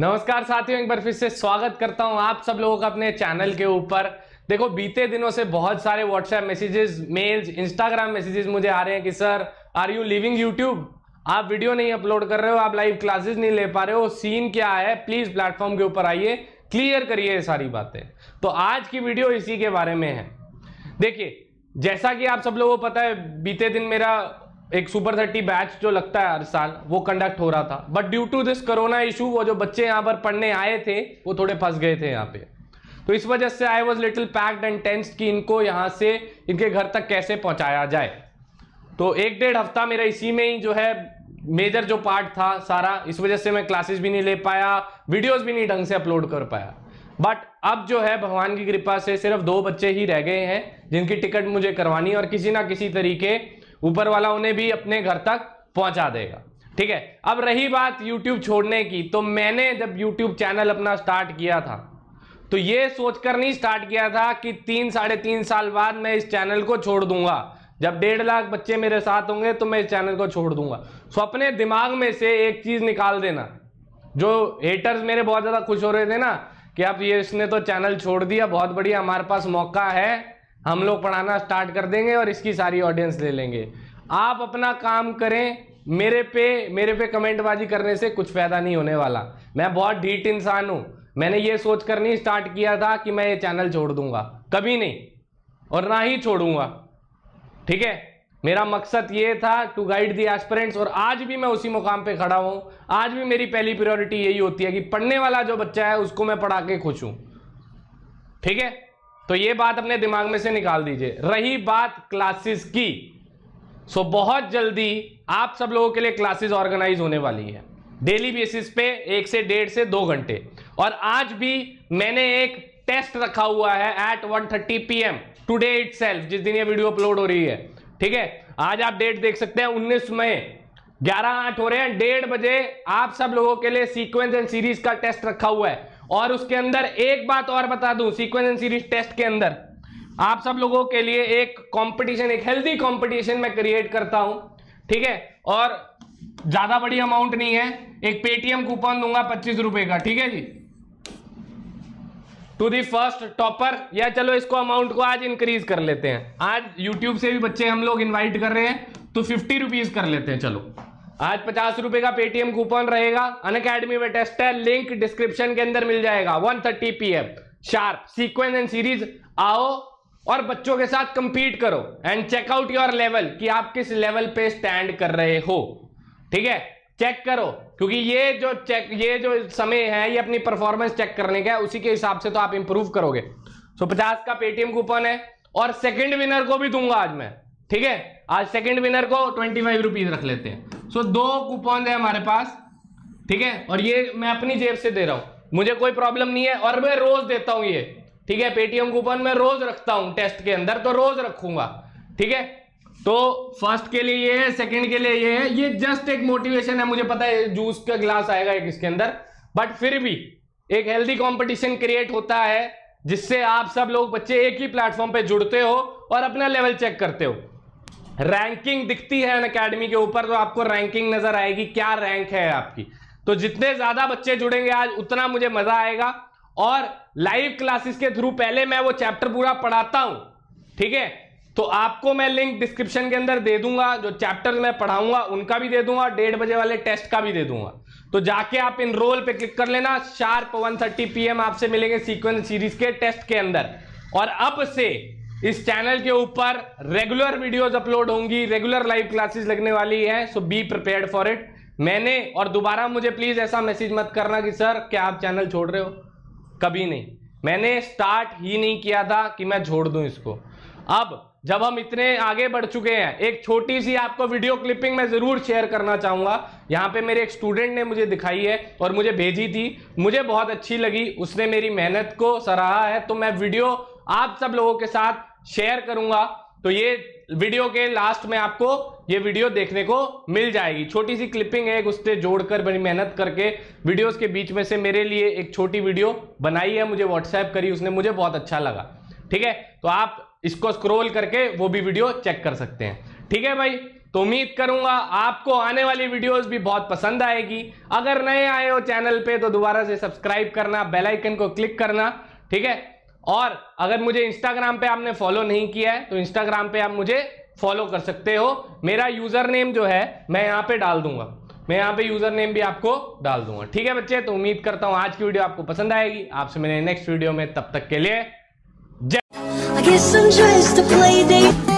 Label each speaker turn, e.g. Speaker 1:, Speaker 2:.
Speaker 1: नमस्कार साथियों एक बार फिर से स्वागत करता हूं आप सब लोगों का अपने चैनल के ऊपर देखो बीते दिनों से बहुत सारे WhatsApp messages mails Instagram messages मुझे आ रहे हैं कि sir are you leaving YouTube आप वीडियो नहीं अपलोड कर रहे हो आप लाइव क्लासेस नहीं ले पा रहे हो सीन क्या है प्लीज प्लेटफॉर्म के ऊपर आइए क्लियर करिए सारी बातें तो आज की वीडियो इसी के बारे में है देखिए जैसा कि आप सब लोगों को पता है बीते दिन मेरा एक सुपर थर्टी बैच जो लगता है हर साल वो कंडक्ट हो रहा था but due to this corona issue वो जो बच्चे यहाँ पर पढ़ने आए थे वो थोड़े फंस गए थे यहाँ पे तो इस वजह से I was little packed and tense कि इनको यहाँ से इनके घर तक कैसे पहुँचाया जाए तो एक डेढ़ हफ्ता मेरा इसी में ही जो है मेजर जो पार्ट था सारा इस वजह से मैं क्लासेस भी नहीं ले पाया वीडियोज भी नहीं ढंग से अपलोड कर पाया बट अब जो है भगवान की कृपा से सिर्फ दो बच्चे ही रह गए हैं जिनकी टिकट मुझे करवानी और किसी ना किसी तरीके ऊपर वाला उन्हें भी अपने घर तक पहुंचा देगा ठीक है अब रही बात YouTube छोड़ने की तो मैंने जब YouTube चैनल अपना स्टार्ट किया था तो ये सोचकर नहीं स्टार्ट किया था कि तीन साढ़े तीन साल बाद मैं इस चैनल को छोड़ दूंगा जब डेढ़ लाख बच्चे मेरे साथ होंगे तो मैं इस चैनल को छोड़ दूंगा सो अपने दिमाग में से एक चीज निकाल देना जो हेटर्स मेरे बहुत ज्यादा खुश हो रहे थे ना कि आप ये इसने तो चैनल छोड़ दिया बहुत बढ़िया हमारे पास मौका है हम लोग पढ़ाना स्टार्ट कर देंगे और इसकी सारी ऑडियंस ले लेंगे आप अपना काम करें मेरे पे मेरे पे कमेंटबाजी करने से कुछ फ़ायदा नहीं होने वाला मैं बहुत ढीट इंसान हूं मैंने ये सोच कर नहीं स्टार्ट किया था कि मैं ये चैनल छोड़ दूंगा कभी नहीं और ना ही छोड़ूंगा ठीक है मेरा मकसद ये था टू गाइड दी एस्परेंट्स और आज भी मैं उसी मुकाम पे खड़ा हूँ आज भी मेरी पहली प्रायोरिटी यही होती है कि पढ़ने वाला जो बच्चा है उसको मैं पढ़ा के खुश हूँ ठीक है तो ये बात अपने दिमाग में से निकाल दीजिए रही बात क्लासेस की सो बहुत जल्दी आप सब लोगों के लिए क्लासेस ऑर्गेनाइज होने वाली है डेली बेसिस पे एक से डेढ़ से दो घंटे और आज भी मैंने एक टेस्ट रखा हुआ है at one thirty P M today it जिस दिन ये वीडियो अपलोड हो रही है ठीक है आज आप डेट देख सकते हैं उन्नीस मई ग्यारह आठ हो रहे हैं डेढ़ बजे आप सब लोगों के लिए सीक्वेंस एंड सीरीज का टेस्ट रखा हुआ है और उसके अंदर एक बात और बता दूं सीक्वेंस एंड सीरीज टेस्ट के अंदर आप सब लोगों के लिए एक कंपटीशन एक हेल्दी कंपटीशन मैं क्रिएट करता हूं ठीक है और ज्यादा बड़ी अमाउंट नहीं है एक पेटीएम कूपन दूंगा पच्चीस रुपए का ठीक है जी टू दी फर्स्ट टॉपर या चलो इसको अमाउंट को आज इंक्रीज कर लेते हैं आज यूट्यूब से भी बच्चे हम लोग इन्वाइट कर रहे हैं तो फिफ्टी रुपीज कर लेते हैं चलो आज पचास रुपए का पेटीएम कूपन रहेगा अन अकेडमी में टेस्ट है लिंक डिस्क्रिप्शन के अंदर मिल जाएगा one thirty P M sharp sequence and series आओ और बच्चों के साथ कंपीट करो एंड चेकआउट योर लेवल कि आप किस लेवल पे स्टैंड कर रहे हो ठीक है चेक करो क्योंकि ये जो चेक ये जो समय है ये अपनी परफॉर्मेंस चेक करने का है उसी के हिसाब से तो आप इंप्रूव करोगे सो so, पचास का पेटीएम कूपन है और सेकंड विनर को भी दूंगा आज मैं ठीक है आज सेकंड विनर को ट्वेंटी फाइव रुपीज रख लेते हैं सो दो कूपन है हमारे पास ठीक है और ये मैं अपनी जेब से दे रहा हूं मुझे कोई प्रॉब्लम नहीं है और मैं रोज देता हूं ये ठीक है पेटीएम कूपन मैं रोज रखता हूं टेस्ट के अंदर तो रोज रखूंगा ठीक है तो फर्स्ट के लिए ये है सेकंड के लिए ये है ये जस्ट एक मोटिवेशन है मुझे पता है जूस का ग्लास आएगा एक इसके अंदर बट फिर भी एक हेल्दी कंपटीशन क्रिएट होता है जिससे आप सब लोग बच्चे एक ही प्लेटफॉर्म पे जुड़ते हो और अपना लेवल चेक करते हो रैंकिंग दिखती है अकेडमी के ऊपर तो आपको रैंकिंग नजर आएगी क्या रैंक है आपकी तो जितने ज्यादा बच्चे जुड़ेंगे आज उतना मुझे मजा आएगा और लाइव क्लासेस के थ्रू पहले मैं वो चैप्टर पूरा पढ़ाता हूं ठीक है तो आपको मैं लिंक डिस्क्रिप्शन के अंदर दे दूंगा जो चैप्टर मैं पढ़ाऊंगा उनका भी दे दूंगा डेढ़ बजे वाले टेस्ट का भी दे दूंगा तो जाके आप इनरोल पे क्लिक कर लेना शार्प 130 पीएम आपसे मिलेंगे सीक्वेंस सीरीज के टेस्ट के अंदर और अब से इस चैनल के ऊपर रेगुलर वीडियोस अपलोड होंगी रेगुलर लाइव क्लासेस लगने वाली है so be prepared for it मैंने और दोबारा मुझे प्लीज ऐसा मैसेज मत करना कि सर क्या आप चैनल छोड़ रहे हो कभी नहीं मैंने स्टार्ट ही नहीं किया था कि मैं छोड़ दूं इसको अब जब हम इतने आगे बढ़ चुके हैं एक छोटी सी आपको वीडियो क्लिपिंग मैं जरूर शेयर करना चाहूंगा यहाँ पे मेरे एक स्टूडेंट ने मुझे दिखाई है और मुझे भेजी थी मुझे बहुत अच्छी लगी उसने मेरी मेहनत को सराहा है तो मैं वीडियो आप सब लोगों के साथ शेयर करूंगा तो ये वीडियो के लास्ट में आपको ये वीडियो देखने को मिल जाएगी छोटी सी क्लिपिंग है उससे जोड़कर बड़ी मेहनत करके वीडियोस के बीच में से मेरे लिए एक छोटी वीडियो बनाई है मुझे व्हाट्सएप करी उसने मुझे बहुत अच्छा लगा ठीक है तो आप इसको स्क्रोल करके वो भी वीडियो चेक कर सकते हैं ठीक है भाई तो उम्मीद करूंगा आपको आने वाली वीडियोस भी बहुत पसंद आएगी अगर नए आए हो चैनल पे तो दोबारा से सब्सक्राइब करना बेल आइकन को क्लिक करना ठीक है और अगर मुझे इंस्टाग्राम पे आपने फॉलो नहीं किया है तो इंस्टाग्राम पे आप मुझे फॉलो कर सकते हो मेरा यूजर नेम जो है मैं यहाँ पे डाल दूंगा मैं यहाँ पे यूजर नेम भी आपको डाल दूंगा ठीक है बच्चे तो उम्मीद करता हूँ आज की वीडियो आपको पसंद आएगी आपसे मेरे नेक्स्ट वीडियो में तब तक के लिए जय